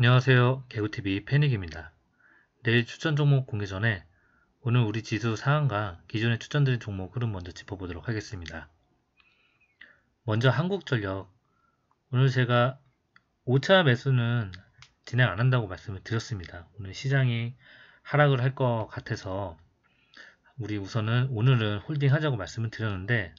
안녕하세요. 개구TV 패닉입니다. 내일 추천 종목 공개 전에 오늘 우리 지수 상황과 기존에 추천드린 종목 흐름 먼저 짚어보도록 하겠습니다. 먼저 한국전력 오늘 제가 5차 매수는 진행 안한다고 말씀을 드렸습니다. 오늘 시장이 하락을 할 것 같아서 우리 우선은 오늘은 홀딩 하자고 말씀을 드렸는데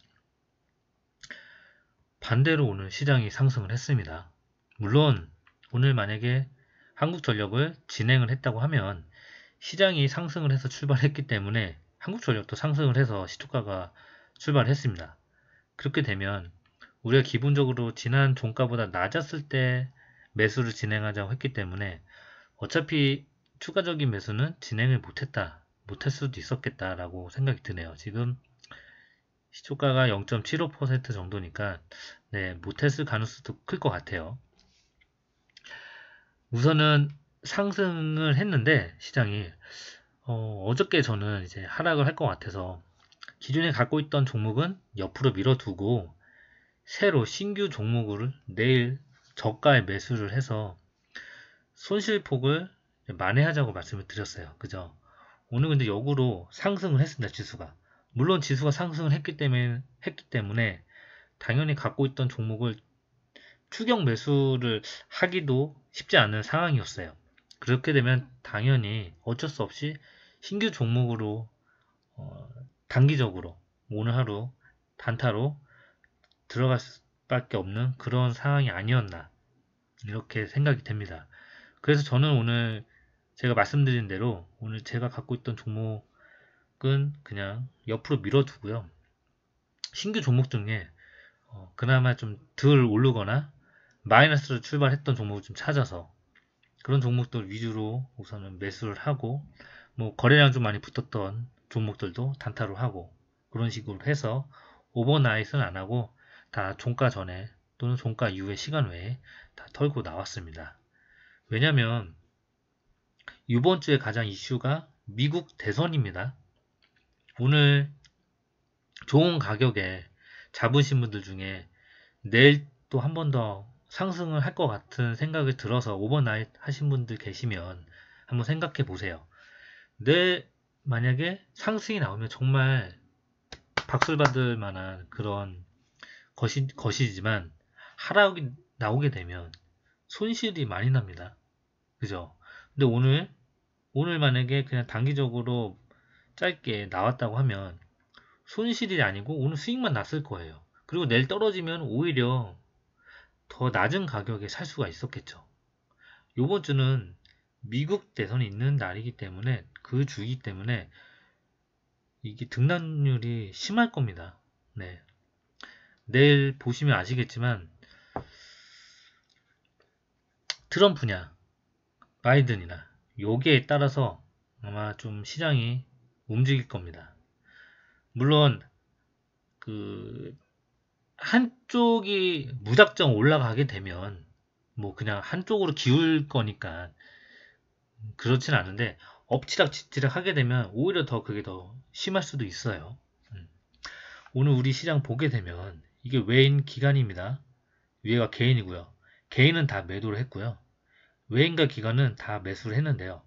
반대로 오늘 시장이 상승을 했습니다. 물론 오늘 만약에 한국전력을 진행을 했다고 하면 시장이 상승을 해서 출발했기 때문에 한국전력도 상승을 해서 시초가가 출발했습니다. 그렇게 되면 우리가 기본적으로 지난 종가보다 낮았을 때 매수를 진행하자고 했기 때문에 어차피 추가적인 매수는 진행을 못했다. 못할 수도 있었겠다라고 생각이 드네요. 지금 시초가가 0.75% 정도니까 네, 못했을 가능성도 클 것 같아요. 우선은 상승을 했는데 시장이 어, 어저께 저는 이제 하락을 할 것 같아서 기존에 갖고 있던 종목은 옆으로 밀어두고 새로 신규 종목을 내일 저가에 매수를 해서 손실폭을 만회하자고 말씀을 드렸어요. 그죠? 오늘 근데 역으로 상승을 했습니다. 지수가. 물론 지수가 상승을 했기 때문에, 했기 때문에 당연히 갖고 있던 종목을 추격 매수를 하기도 쉽지 않은 상황이었어요. 그렇게 되면 당연히 어쩔 수 없이 신규 종목으로 어, 단기적으로 오늘 하루 단타로 들어갈 수밖에 없는 그런 상황이 아니었나 이렇게 생각이 됩니다. 그래서 저는 오늘 제가 말씀드린 대로 오늘 제가 갖고 있던 종목은 그냥 옆으로 밀어두고요. 신규 종목 중에 어, 그나마 좀 덜 오르거나 마이너스로 출발했던 종목을 좀 찾아서 그런 종목들 위주로 우선은 매수를 하고 뭐 거래량 좀 많이 붙었던 종목들도 단타로 하고 그런 식으로 해서 오버나잇은 안 하고 다 종가 전에 또는 종가 이후의 시간 외에 다 털고 나왔습니다. 왜냐면 이번 주에 가장 이슈가 미국 대선입니다. 오늘 좋은 가격에 잡으신 분들 중에 내일 또한번더 상승을 할 것 같은 생각이 들어서 오버나잇 하신 분들 계시면 한번 생각해 보세요. 내 만약에 상승이 나오면 정말 박수를 받을 만한 그런 것이, 것이지만 하락이 나오게 되면 손실이 많이 납니다. 그죠? 근데 오늘 오늘 만약에 그냥 단기적으로 짧게 나왔다고 하면 손실이 아니고 오늘 수익만 났을 거예요. 그리고 내일 떨어지면 오히려 더 낮은 가격에 살 수가 있었겠죠. 요번 주는 미국 대선이 있는 날이기 때문에 그 주기 때문에 이게 등락률이 심할 겁니다. 네. 내일 보시면 아시겠지만 트럼프냐 바이든이나 요기에 따라서 아마 좀 시장이 움직일 겁니다. 물론 그 한쪽이 무작정 올라가게 되면 뭐 그냥 한쪽으로 기울 거니까 그렇진 않은데 엎치락뒤치락 하게 되면 오히려 더 그게 더 심할 수도 있어요. 음. 오늘 우리 시장 보게 되면 이게 외인 기간입니다. 위에가 개인이고요. 개인은 다 매도를 했고요. 외인과 기관은 다 매수를 했는데요.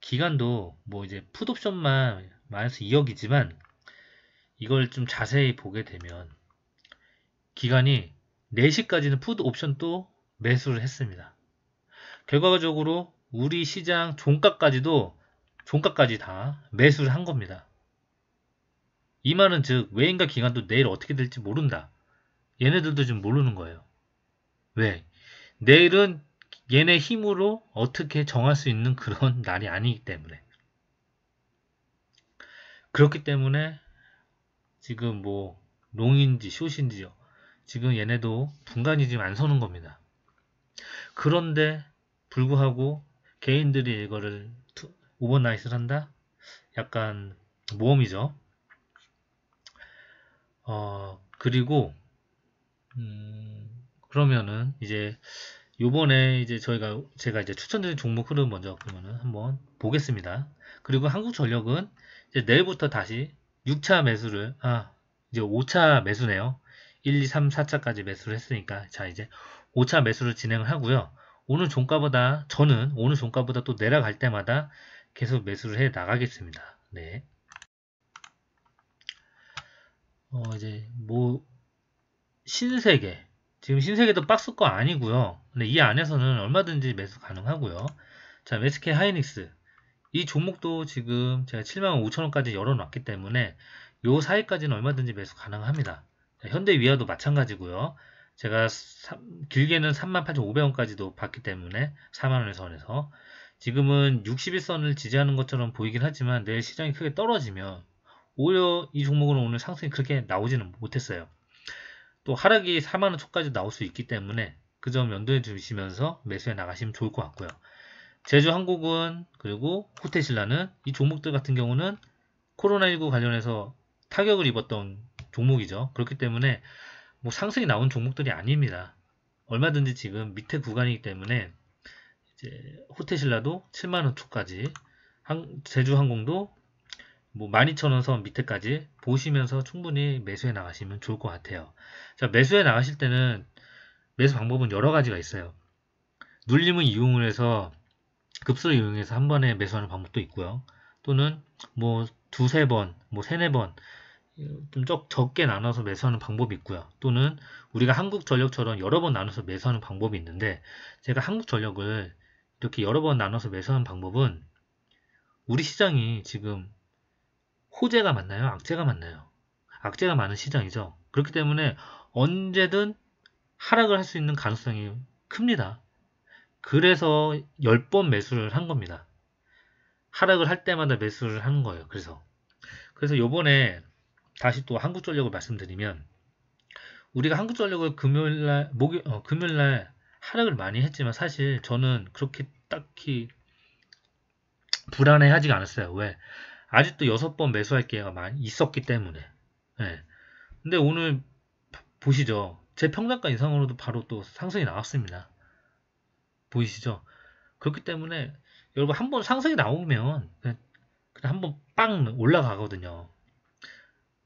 기간도 뭐 이제 풋옵션만 마이너스 2억이지만 이걸 좀 자세히 보게 되면 기간이 4시까지는 푸드 옵션도 매수를 했습니다. 결과적으로 우리 시장 종가까지도 종가까지 다 매수를 한 겁니다. 이 말은 즉 외인과 기관도 내일 어떻게 될지 모른다. 얘네들도 지금 모르는 거예요. 왜? 내일은 얘네 힘으로 어떻게 정할 수 있는 그런 날이 아니기 때문에. 그렇기 때문에 지금 뭐 롱인지 숏인지 지금 얘네도 분간이 지금 안 서는 겁니다. 그런데 불구하고 개인들이 이거를 오버나잇을 한다? 약간 모험이죠. 어, 그리고 음, 그러면은 이제 요번에 이제 저희가 제가 이제 추천드린 종목 흐름 먼저 그러면은 한번 보겠습니다. 그리고 한국전력은 이제 내일부터 다시 6차 매수를 아 이제 5차 매수네요. 1, 2, 3, 4차까지 매수를 했으니까 자 이제 5차 매수를 진행을 하고요. 오늘 종가보다 저는 오늘 종가보다 또 내려갈 때마다 계속 매수를 해 나가겠습니다. 네. 어 이제 뭐 신세계 지금 신세계도 박스 권 아니고요. 근데 이 안에서는 얼마든지 매수 가능하고요. 자, SK 하이닉스 이 종목도 지금 제가 7만 5천원까지 열어놨기 때문에 요 사이까지는 얼마든지 매수 가능합니다. 현대위아도 마찬가지고요. 제가 3, 길게는 38,500원까지도 봤기 때문에 4만원의 선에서 지금은 61선을 지지하는 것처럼 보이긴 하지만 내일 시장이 크게 떨어지면 오히려 이 종목은 오늘 상승이 그렇게 나오지는 못했어요. 또 하락이 4만원 초까지 나올 수 있기 때문에 그점 연도해 주시면서 매수해 나가시면 좋을 것 같고요. 제주항공은 그리고 호텔신라는 이 종목들 같은 경우는 코로나19 관련해서 타격을 입었던 종목이죠. 그렇기 때문에 뭐 상승이 나온 종목들이 아닙니다. 얼마든지 지금 밑에 구간이기 때문에 이제 호텔신라도 7만원 초까지 제주항공도 뭐 12,000원 선 밑에까지 보시면서 충분히 매수해 나가시면 좋을 것 같아요. 자, 매수해 나가실 때는 매수 방법은 여러 가지가 있어요. 눌림을 이용을 해서 급수를 이용해서 한 번에 매수하는 방법도 있고요. 또는 뭐 두세 번, 뭐 세네 번좀 적, 적게 나눠서 매수하는 방법이 있고요. 또는 우리가 한국전력처럼 여러 번 나눠서 매수하는 방법이 있는데 제가 한국전력을 이렇게 여러 번 나눠서 매수하는 방법은 우리 시장이 지금 호재가 맞나요 악재가 맞나요 악재가 많은 시장이죠. 그렇기 때문에 언제든 하락을 할 수 있는 가능성이 큽니다. 그래서 10번 매수를 한 겁니다. 하락을 할 때마다 매수를 하는 거예요. 그래서 그래서 요번에 다시 또 한국전력을 말씀드리면 우리가 한국전력을 금요일날 목요 어, 금요일날 하락을 많이 했지만 사실 저는 그렇게 딱히 불안해하지가 않았어요. 왜? 아직도 여섯 번 매수할 기회가 많이 있었기 때문에. 네. 근데 오늘 보시죠. 제 평단가 이상으로도 바로 또 상승이 나왔습니다. 보이시죠? 그렇기 때문에 여러분 한번 상승이 나오면 그냥, 그냥 한번 빵 올라가거든요.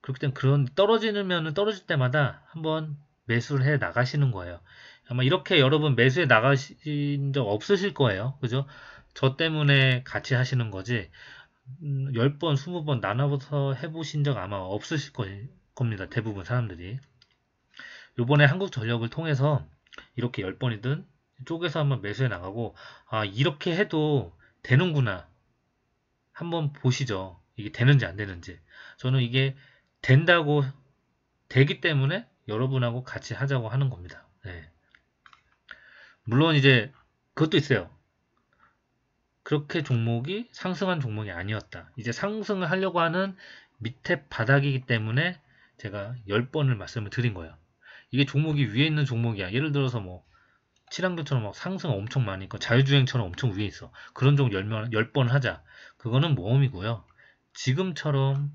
그렇기 때문에 그런 떨어지면 은 떨어질 때마다 한번 매수를 해 나가시는 거예요. 아마 이렇게 여러분 매수해 나가신 적 없으실 거예요. 그죠? 저 때문에 같이 하시는 거지 음, 10번, 20번 나눠서 해보신 적 아마 없으실 거, 겁니다. 대부분 사람들이. 요번에 한국전력을 통해서 이렇게 10번이든 쪼개서 한번 매수해 나가고 아 이렇게 해도 되는구나 한번 보시죠. 이게 되는지 안 되는지. 저는 이게 된다고 되기 때문에 여러분하고 같이 하자고 하는 겁니다. 네. 물론 이제 그것도 있어요. 그렇게 종목이 상승한 종목이 아니었다. 이제 상승을 하려고 하는 밑에 바닥이기 때문에 제가 10번을 말씀을 드린 거예요. 이게 종목이 위에 있는 종목이야. 예를 들어서 뭐 친환경처럼 막 상승 엄청 많이 있고 자율주행처럼 엄청 위에 있어. 그런 종목 10번, 10번 하자. 그거는 모험이고요. 지금처럼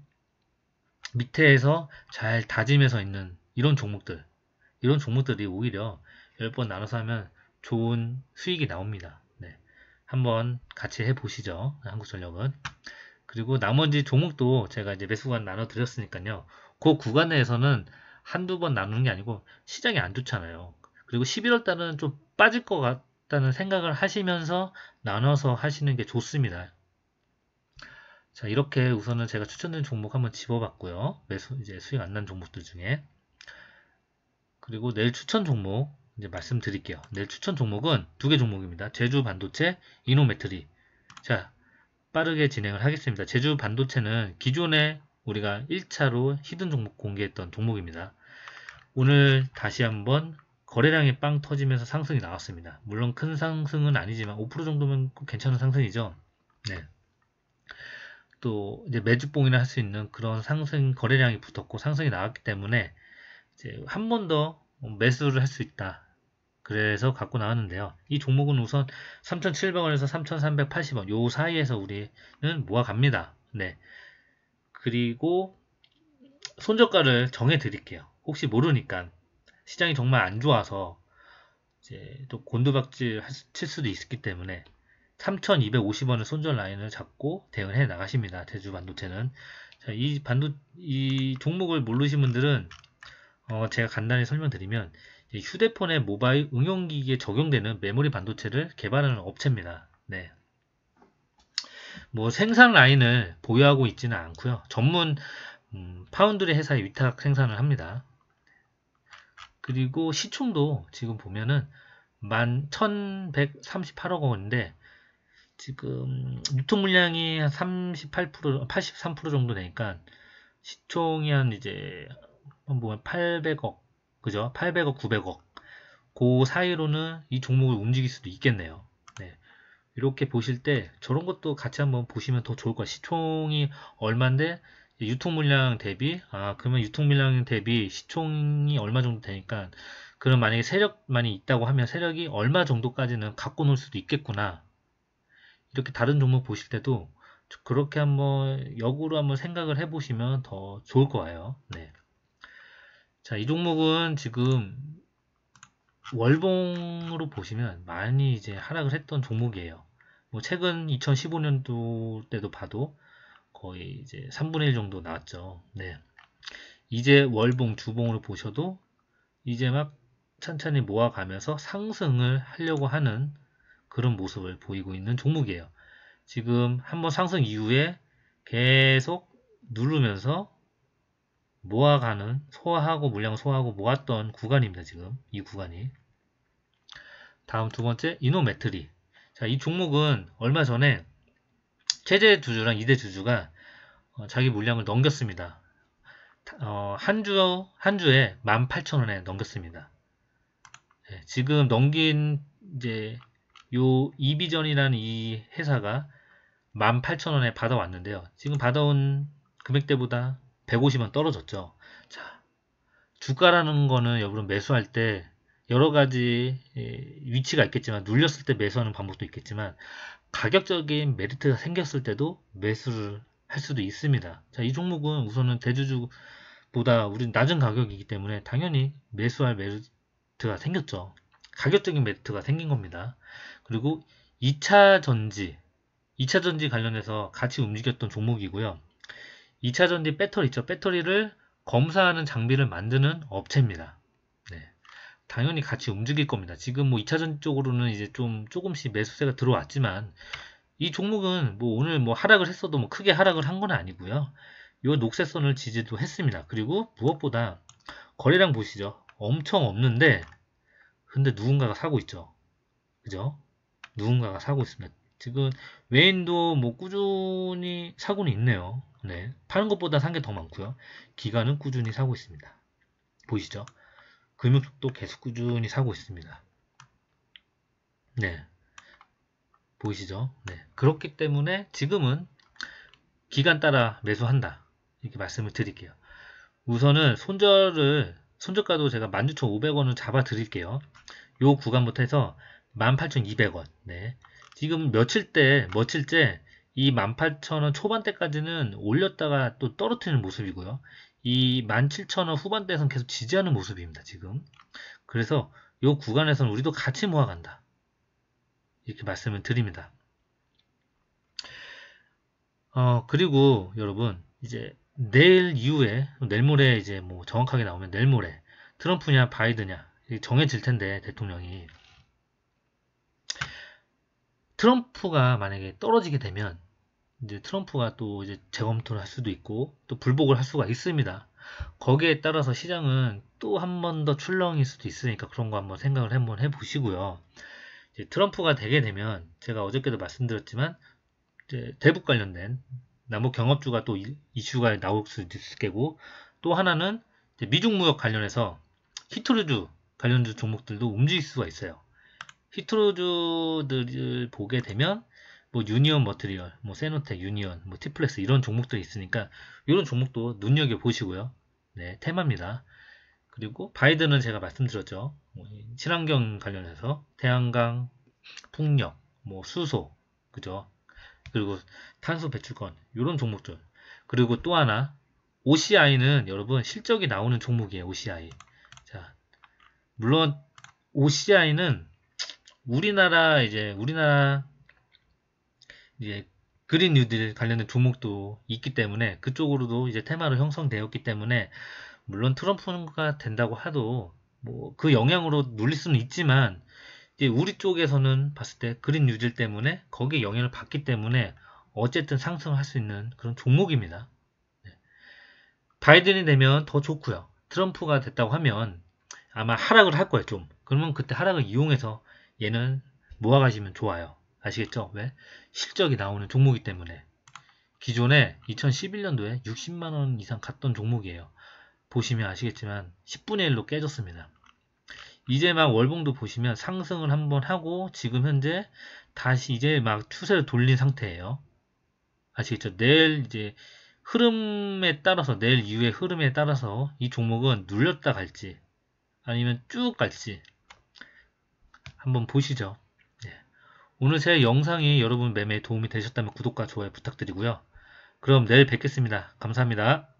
밑에에서 잘 다짐해서 있는 이런 종목들 이런 종목들이 오히려 10번 나눠서 하면 좋은 수익이 나옵니다. 네. 한번 같이 해보시죠. 네, 한국전력은. 그리고 나머지 종목도 제가 이제 매수관 나눠드렸으니까요. 그 구간 내에서는 한두 번 나누는 게 아니고 시장이 안 좋잖아요. 그리고 11월 달은 좀 빠질 것 같다는 생각을 하시면서 나눠서 하시는 게 좋습니다. 자 이렇게 우선은 제가 추천드린 종목 한번 집어봤고요. 매수 이제 수익 안 난 종목들 중에 그리고 내일 추천 종목 이제 말씀드릴게요. 내일 추천 종목은 두 개 종목입니다. 제주 반도체, 이노메트리. 자 빠르게 진행을 하겠습니다. 제주 반도체는 기존에 우리가 1차로 히든 종목 공개했던 종목입니다. 오늘 다시 한번 거래량이 빵 터지면서 상승이 나왔습니다. 물론 큰 상승은 아니지만 5% 정도면 괜찮은 상승이죠. 네. 또 이제 매주 봉이나 할 수 있는 그런 상승 거래량이 붙었고 상승이 나왔기 때문에 이제 한 번 더 매수를 할 수 있다. 그래서 갖고 나왔는데요. 이 종목은 우선 3,700원에서 3,380원 요 사이에서 우리는 모아갑니다. 네. 그리고 손저가를 정해 드릴게요. 혹시 모르니까 시장이 정말 안 좋아서 이제 또 곤두박질 칠 수도 있기 때문에 3,250원의 손절 라인을 잡고 대응해 나가십니다. 제주 반도체는. 자, 이 반도, 이 종목을 모르신 분들은, 어, 제가 간단히 설명드리면, 휴대폰의 모바일 응용기기에 적용되는 메모리 반도체를 개발하는 업체입니다. 네. 뭐 생산 라인을 보유하고 있지는 않고요. 전문 음, 파운드리 회사에 위탁 생산을 합니다. 그리고 시총도 지금 보면은 11,138억 원인데 지금 유통 물량이 38% 83% 정도 되니까 시총이 한 이제 보면 800억 그죠? 800억 900억 그 사이로는 이 종목을 움직일 수도 있겠네요. 네. 이렇게 보실 때 저런 것도 같이 한번 보시면 더 좋을 것 같아요. 시총이 얼만데 유통 물량 대비 아 그러면 유통 물량 대비 시총이 얼마 정도 되니까 그럼 만약에 세력만이 있다고 하면 세력이 얼마 정도까지는 갖고 놀 수도 있겠구나 이렇게 다른 종목 보실 때도 그렇게 한번 역으로 한번 생각을 해보시면 더 좋을 거예요. 네. 자, 이 종목은 지금 월봉으로 보시면 많이 이제 하락을 했던 종목이에요. 뭐 최근 2015년도 때도 봐도 거의 이제 3분의 1 정도 나왔죠. 네. 이제 월봉, 주봉으로 보셔도 이제 막 천천히 모아가면서 상승을 하려고 하는 그런 모습을 보이고 있는 종목이에요. 지금 한번 상승 이후에 계속 누르면서 모아가는 소화하고 물량 소화하고 모았던 구간입니다. 지금 이 구간이 다음 두 번째 이노매트리자이 종목은 얼마 전에 최대 주주랑 이대 주주가 어, 자기 물량을 넘겼습니다. 어, 한 주, 한 주에 18,000원에 넘겼습니다. 예, 지금 넘긴 이제 요 이비전이라는 이 회사가 18,000원에 받아왔는데요. 지금 받아온 금액대보다 150원 떨어졌죠. 자, 주가라는 거는 여러분 매수할 때 여러 가지 예, 위치가 있겠지만 눌렸을 때 매수하는 방법도 있겠지만 가격적인 메리트가 생겼을 때도 매수를 할 수도 있습니다. 자, 이 종목은 우선은 대주주보다 우리 낮은 가격이기 때문에 당연히 매수할 메리트가 생겼죠. 가격적인 매트가 생긴 겁니다. 그리고 2차 전지, 2차 전지 관련해서 같이 움직였던 종목이고요. 2차 전지 배터리 있죠. 배터리를 검사하는 장비를 만드는 업체입니다. 네. 당연히 같이 움직일 겁니다. 지금 뭐 2차 전지 쪽으로는 이제 좀 조금씩 매수세가 들어왔지만 이 종목은 뭐 오늘 뭐 하락을 했어도 뭐 크게 하락을 한 건 아니고요. 요 녹색선을 지지도 했습니다. 그리고 무엇보다 거래량 보시죠. 엄청 없는데 근데 누군가가 사고 있죠. 그죠? 누군가가 사고 있습니다. 지금 외인도 뭐 꾸준히 사고는 있네요. 네. 파는 것보다 산 게 더 많고요. 기간은 꾸준히 사고 있습니다. 보이시죠? 금융도 속 계속 꾸준히 사고 있습니다. 네. 보이시죠? 네. 그렇기 때문에 지금은 기간 따라 매수한다. 이렇게 말씀을 드릴게요. 우선은 손절을 손절가도 제가 16,500원을 잡아 드릴게요. 요 구간부터 해서 18,200원. 네. 지금 며칠 때, 며칠째 이 18,000원 초반대까지는 올렸다가 또 떨어뜨리는 모습이고요. 이 17,000원 후반대에서는 계속 지지하는 모습입니다. 지금. 그래서 요 구간에서는 우리도 같이 모아간다. 이렇게 말씀을 드립니다. 어, 그리고 여러분 이제 내일 이후에 내일 모레 이제 뭐 정확하게 나오면 내일 모레 트럼프냐 바이드냐 정해질 텐데 대통령이 트럼프가 만약에 떨어지게 되면 이제 트럼프가 또 이제 재검토를 할 수도 있고 또 불복을 할 수가 있습니다. 거기에 따라서 시장은 또 한 번 더 출렁일 수도 있으니까 그런 거 한번 생각을 한번 해보시고요. 트럼프가 되게 되면 제가 어저께도 말씀드렸지만 대북 관련된 남북 경업주가또 이슈가 나올 수 있을 거고 또 하나는 미중 무역 관련해서 히트로주 관련주 종목들도 움직일 수가 있어요. 히트로주들을 보게 되면 뭐 유니온 머트리얼, 뭐 세노텍, 유니온, 뭐 티플렉스 이런 종목들이 있으니까 이런 종목도 눈여겨 보시고요. 네, 테마입니다. 그리고 바이든은 제가 말씀드렸죠. 뭐 친환경 관련해서 태양광, 풍력, 뭐 수소, 그죠? 그리고 탄소 배출권 이런 종목들 그리고 또 하나 OCI는 여러분 실적이 나오는 종목이에요. OCI 자 물론 OCI는 우리나라 이제 우리나라 이제 그린 뉴딜 관련된 종목도 있기 때문에 그쪽으로도 이제 테마로 형성되었기 때문에 물론 트럼프가 된다고 하도 뭐 그 영향으로 눌릴 수는 있지만 우리 쪽에서는 봤을 때 그린 뉴딜 때문에 거기에 영향을 받기 때문에 어쨌든 상승할 수 있는 그런 종목입니다. 네. 바이든이 되면 더 좋고요. 트럼프가 됐다고 하면 아마 하락을 할 거예요. 좀. 그러면 그때 하락을 이용해서 얘는 모아가시면 좋아요. 아시겠죠? 왜? 실적이 나오는 종목이기 때문에 기존에 2011년도에 60만원 이상 갔던 종목이에요. 보시면 아시겠지만 10분의 1로 깨졌습니다. 이제 막 월봉도 보시면 상승을 한번 하고 지금 현재 다시 이제 막 추세를 돌린 상태예요. 아시겠죠? 내일 이제 흐름에 따라서 내일 이후의 흐름에 따라서 이 종목은 눌렸다 갈지 아니면 쭉 갈지 한번 보시죠. 네. 오늘 제 영상이 여러분 매매에 도움이 되셨다면 구독과 좋아요 부탁드리고요. 그럼 내일 뵙겠습니다. 감사합니다.